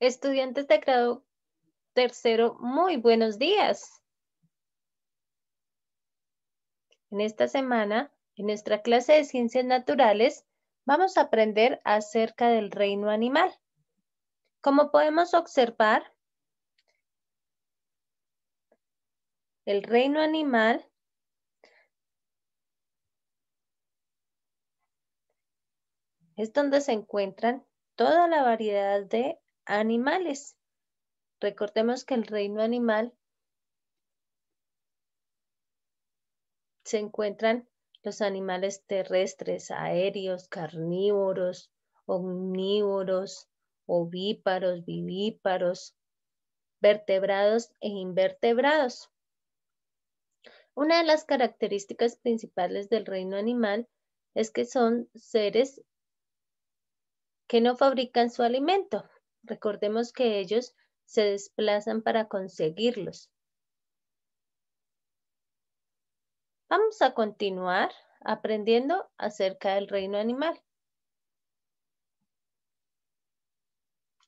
Estudiantes de grado tercero, muy buenos días. En esta semana, en nuestra clase de ciencias naturales, vamos a aprender acerca del reino animal. Como podemos observar, el reino animal es donde se encuentran toda la variedad de animales. Recordemos que el reino animal se encuentran los animales terrestres, aéreos, carnívoros, omnívoros, ovíparos, vivíparos, vertebrados e invertebrados. Una de las características principales del reino animal es que son seres que no fabrican su alimento. Recordemos que ellos se desplazan para conseguirlos. Vamos a continuar aprendiendo acerca del reino animal.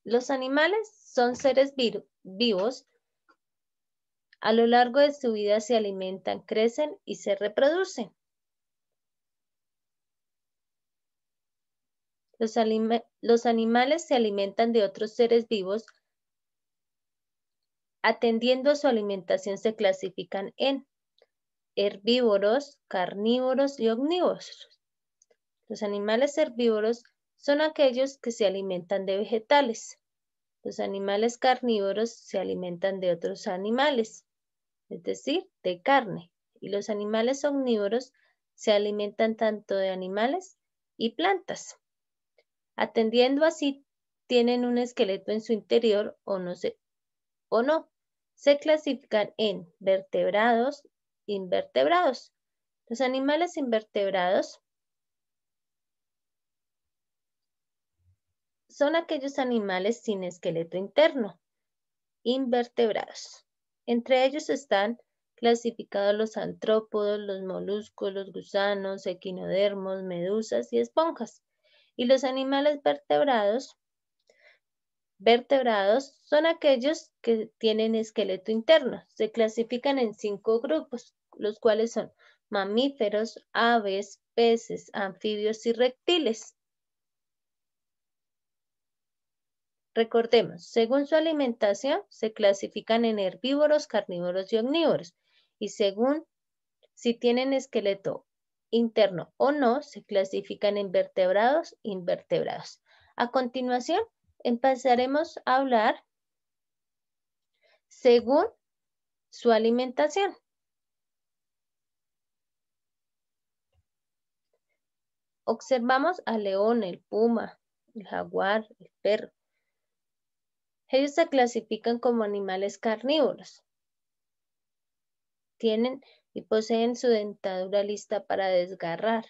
Los animales son seres vivos. A lo largo de su vida se alimentan, crecen y se reproducen. Los, animales se alimentan de otros seres vivos. Atendiendo a su alimentación se clasifican en herbívoros, carnívoros y omnívoros. Los animales herbívoros son aquellos que se alimentan de vegetales. Los animales carnívoros se alimentan de otros animales, es decir, de carne. Y los animales omnívoros se alimentan tanto de animales y plantas atendiendo así tienen un esqueleto en su interior o no, se, o no. Se clasifican en vertebrados, invertebrados. Los animales invertebrados son aquellos animales sin esqueleto interno, invertebrados. Entre ellos están clasificados los antrópodos, los moluscos, los gusanos, equinodermos, medusas y esponjas. Y los animales vertebrados, vertebrados son aquellos que tienen esqueleto interno. Se clasifican en cinco grupos, los cuales son mamíferos, aves, peces, anfibios y reptiles. Recordemos, según su alimentación, se clasifican en herbívoros, carnívoros y omnívoros. Y según si tienen esqueleto interno o no se clasifican en vertebrados e invertebrados. A continuación, empezaremos a hablar según su alimentación. Observamos al león, el puma, el jaguar, el perro. Ellos se clasifican como animales carnívoros. Tienen y poseen su dentadura lista para desgarrar,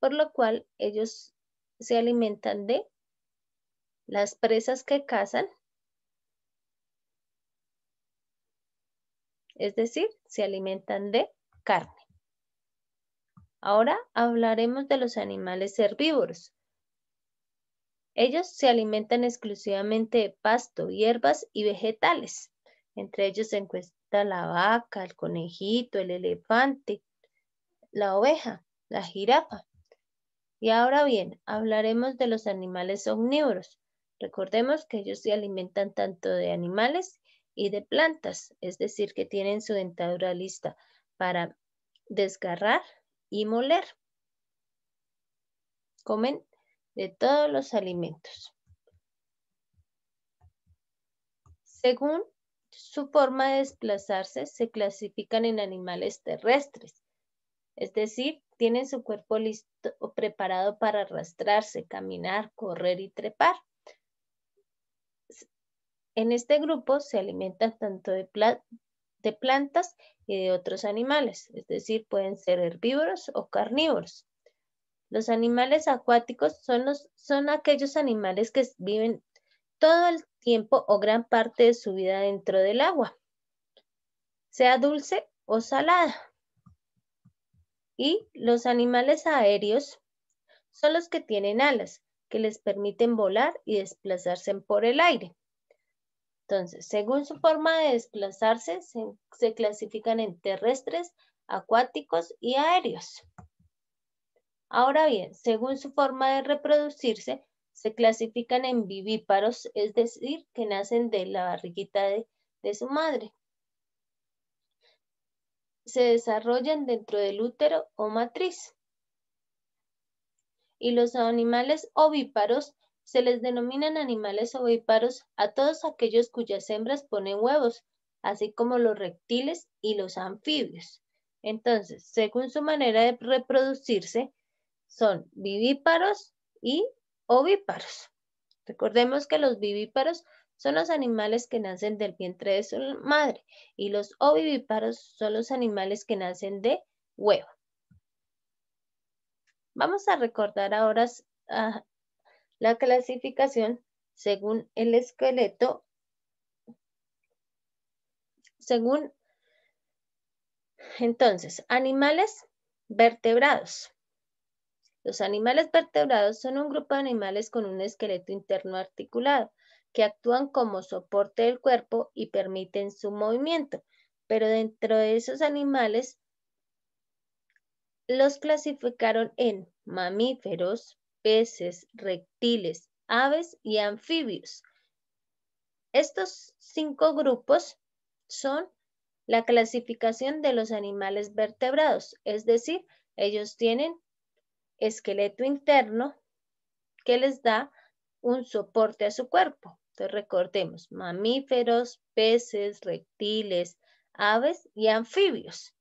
por lo cual ellos se alimentan de las presas que cazan, es decir, se alimentan de carne. Ahora hablaremos de los animales herbívoros. Ellos se alimentan exclusivamente de pasto, hierbas y vegetales. Entre ellos se, la vaca, el conejito, el elefante, la oveja, la jirafa. Y ahora bien, hablaremos de los animales omnívoros. Recordemos que ellos se alimentan tanto de animales y de plantas, es decir, que tienen su dentadura lista para desgarrar y moler. Comen de todos los alimentos. Según su forma de desplazarse se clasifican en animales terrestres, es decir, tienen su cuerpo listo o preparado para arrastrarse, caminar, correr y trepar. En este grupo se alimentan tanto de, plantas y de otros animales, es decir, pueden ser herbívoros o carnívoros. Los animales acuáticos son, son aquellos animales que viven todo el tiempo o gran parte de su vida dentro del agua, sea dulce o salada. Y los animales aéreos son los que tienen alas, que les permiten volar y desplazarse por el aire. Entonces, según su forma de desplazarse, se, se clasifican en terrestres, acuáticos y aéreos. Ahora bien, según su forma de reproducirse, se clasifican en vivíparos, es decir, que nacen de la barriguita de, su madre. Se desarrollan dentro del útero o matriz. Y los animales ovíparos se les denominan animales ovíparos a todos aquellos cuyas hembras ponen huevos, así como los reptiles y los anfibios. Entonces, según su manera de reproducirse, son vivíparos y ovíparos. Recordemos que los vivíparos son los animales que nacen del vientre de su madre y los ovíparos son los animales que nacen de huevo. Vamos a recordar ahora la clasificación según el esqueleto, según, entonces, animales vertebrados. Los animales vertebrados son un grupo de animales con un esqueleto interno articulado, que actúan como soporte del cuerpo y permiten su movimiento. Pero dentro de esos animales los clasificaron en mamíferos, peces, reptiles, aves y anfibios. Estos cinco grupos son la clasificación de los animales vertebrados, es decir, ellos tienen esqueleto interno que les da un soporte a su cuerpo. Entonces recordemos, mamíferos, peces, reptiles, aves y anfibios.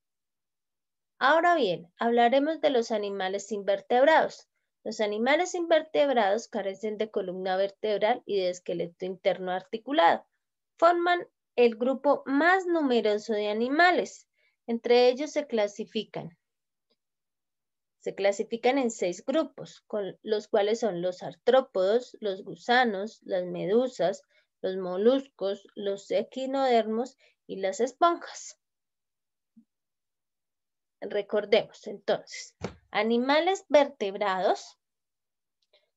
Ahora bien, hablaremos de los animales invertebrados. Los animales invertebrados carecen de columna vertebral y de esqueleto interno articulado. Forman el grupo más numeroso de animales. Entre ellos se clasifican se clasifican en seis grupos, con los cuales son los artrópodos, los gusanos, las medusas, los moluscos, los equinodermos y las esponjas. Recordemos entonces, animales vertebrados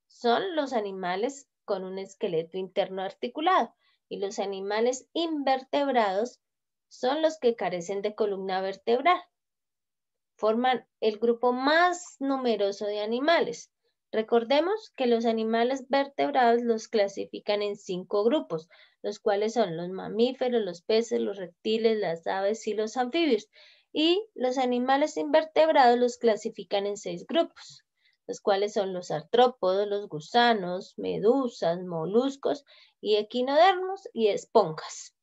son los animales con un esqueleto interno articulado y los animales invertebrados son los que carecen de columna vertebral forman el grupo más numeroso de animales. Recordemos que los animales vertebrados los clasifican en cinco grupos, los cuales son los mamíferos, los peces, los reptiles, las aves y los anfibios. Y los animales invertebrados los clasifican en seis grupos, los cuales son los artrópodos, los gusanos, medusas, moluscos y equinodermos y esponjas.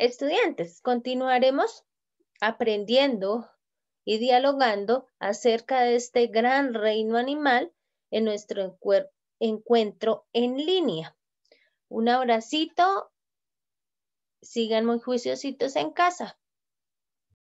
Estudiantes, continuaremos aprendiendo y dialogando acerca de este gran reino animal en nuestro encuentro en línea. Un abracito, sigan muy juiciositos en casa.